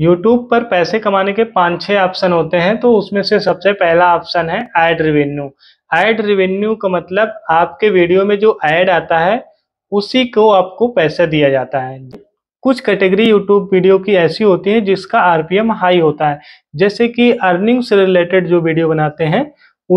YouTube पर पैसे कमाने के पाँच छः ऑप्शन होते हैं तो उसमें से सबसे पहला ऑप्शन है एड रिवेन्यू एड रिवेन्यू का मतलब आपके वीडियो में जो ऐड आता है उसी को आपको पैसा दिया जाता है कुछ कैटेगरी यूट्यूब वीडियो की ऐसी होती है जिसका आर हाई होता है जैसे कि अर्निंग से रिलेटेड जो वीडियो बनाते हैं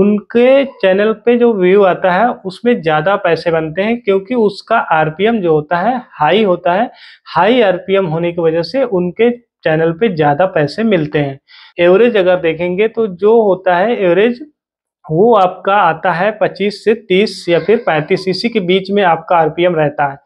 उनके चैनल पे जो व्यू आता है उसमें ज़्यादा पैसे बनते हैं क्योंकि उसका आरपीएम जो होता है हाई होता है हाई आरपीएम होने की वजह से उनके चैनल पे ज़्यादा पैसे मिलते हैं एवरेज अगर देखेंगे तो जो होता है एवरेज वो आपका आता है 25 से 30 या फिर 35 इसी के बीच में आपका आरपीएम रहता है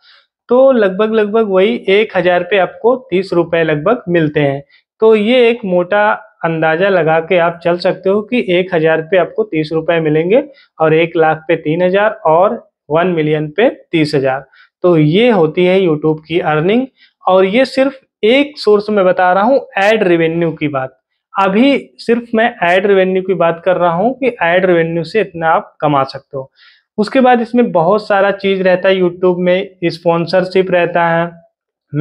तो लगभग लगभग वही एक हज़ार पे आपको तीस रुपए लगभग मिलते हैं तो ये एक मोटा अंदाज़ा लगा के आप चल सकते हो कि एक हज़ार पे आपको तीस रुपए मिलेंगे और एक लाख पे तीन हज़ार और वन मिलियन पे तीस हज़ार तो ये होती है यूट्यूब की अर्निंग और ये सिर्फ एक सोर्स में बता रहा हूँ एड रेवेन्यू की बात अभी सिर्फ मैं एड रेवेन्यू की बात कर रहा हूँ कि एड रेवेन्यू से इतना आप कमा सकते हो उसके बाद इसमें बहुत सारा चीज़ रहता है यूट्यूब में स्पॉन्सरशिप रहता है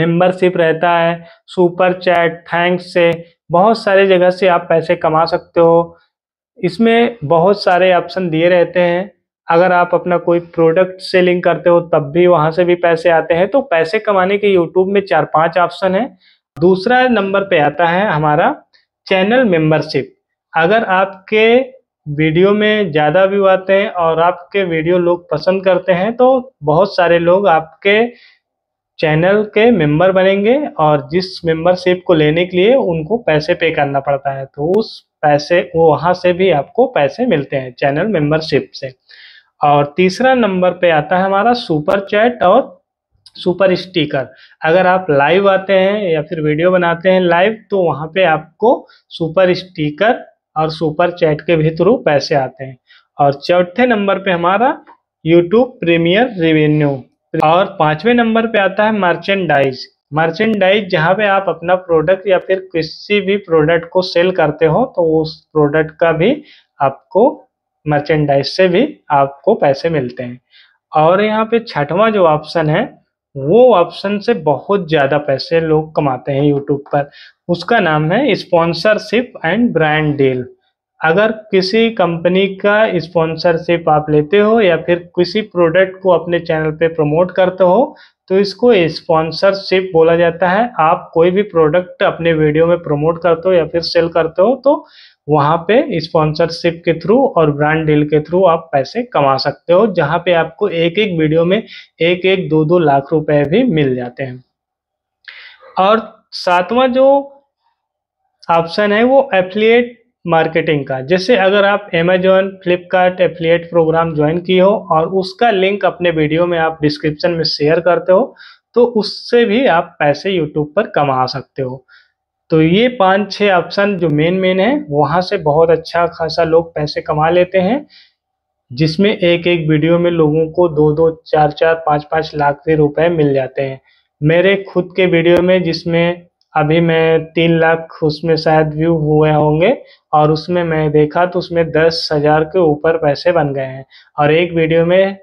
मेंबरशिप रहता है सुपर चैट थैंक्स से बहुत सारे जगह से आप पैसे कमा सकते हो इसमें बहुत सारे ऑप्शन दिए रहते हैं अगर आप अपना कोई प्रोडक्ट सेलिंग करते हो तब भी वहां से भी पैसे आते हैं तो पैसे कमाने के यूट्यूब में चार पांच ऑप्शन है दूसरा नंबर पे आता है हमारा चैनल मेंबरशिप अगर आपके वीडियो में ज़्यादा व्यू आते हैं और आपके वीडियो लोग पसंद करते हैं तो बहुत सारे लोग आपके चैनल के मेंबर बनेंगे और जिस मेंबरशिप को लेने के लिए उनको पैसे पे करना पड़ता है तो उस पैसे वो वहाँ से भी आपको पैसे मिलते हैं चैनल मेंबरशिप से और तीसरा नंबर पे आता है हमारा सुपर चैट और सुपर स्टिकर अगर आप लाइव आते हैं या फिर वीडियो बनाते हैं लाइव तो वहाँ पे आपको सुपर स्टिकर और सुपर चैट के भी थ्रू पैसे आते हैं और चौथे नंबर पे हमारा यूट्यूब प्रीमियर रेवेन्यू और पांचवें नंबर पे आता है मर्चेंडाइज मर्चेंडाइज जहाँ पे आप अपना प्रोडक्ट या फिर किसी भी प्रोडक्ट को सेल करते हो तो उस प्रोडक्ट का भी आपको मर्चेंडाइज से भी आपको पैसे मिलते हैं और यहाँ पे छठवां जो ऑप्शन है वो ऑप्शन से बहुत ज़्यादा पैसे लोग कमाते हैं यूट्यूब पर उसका नाम है स्पॉन्सरशिप एंड ब्रांड डील अगर किसी कंपनी का स्पॉन्सरशिप आप लेते हो या फिर किसी प्रोडक्ट को अपने चैनल पे प्रमोट करते हो तो इसको स्पॉन्सरशिप बोला जाता है आप कोई भी प्रोडक्ट अपने वीडियो में प्रमोट करते हो या फिर सेल करते हो तो वहाँ पे स्पॉन्सरशिप के थ्रू और ब्रांड डील के थ्रू आप पैसे कमा सकते हो जहाँ पे आपको एक एक वीडियो में एक एक दो दो लाख रुपए भी मिल जाते हैं और सातवां जो ऑप्शन है वो एफिलिएट मार्केटिंग का जैसे अगर आप Amazon Flipkart affiliate program join की हो और उसका लिंक अपने वीडियो में आप डिस्क्रिप्शन में शेयर करते हो तो उससे भी आप पैसे यूट्यूब पर कमा सकते हो तो ये पाँच छः ऑप्शन जो मेन मेन है वहाँ से बहुत अच्छा खासा लोग पैसे कमा लेते हैं जिसमें एक एक वीडियो में लोगों को दो दो चार चार पाँच पाँच लाख रुपए मिल जाते हैं मेरे खुद के वीडियो में जिसमें अभी मैं तीन लाख उसमें शायद व्यू हुए होंगे और उसमें मैं देखा तो उसमें दस हजार के ऊपर पैसे बन गए हैं और एक वीडियो में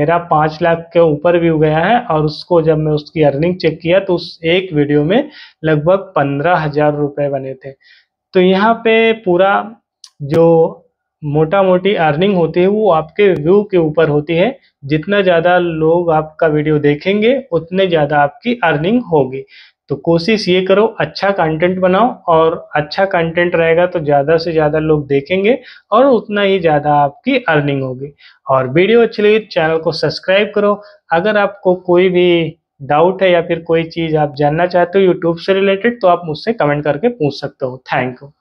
मेरा पाँच लाख के ऊपर व्यू गया है और उसको जब मैं उसकी अर्निंग चेक किया तो उस एक वीडियो में लगभग पंद्रह हजार रुपये बने थे तो यहाँ पे पूरा जो मोटा मोटी अर्निंग होती है वो आपके व्यू के ऊपर होती है जितना ज़्यादा लोग आपका वीडियो देखेंगे उतने ज़्यादा आपकी अर्निंग होगी तो कोशिश ये करो अच्छा कंटेंट बनाओ और अच्छा कंटेंट रहेगा तो ज़्यादा से ज़्यादा लोग देखेंगे और उतना ही ज़्यादा आपकी अर्निंग होगी और वीडियो अच्छी लगी तो चैनल को सब्सक्राइब करो अगर आपको कोई भी डाउट है या फिर कोई चीज़ आप जानना चाहते हो यूट्यूब से रिलेटेड तो आप मुझसे कमेंट करके पूछ सकते हो थैंक यू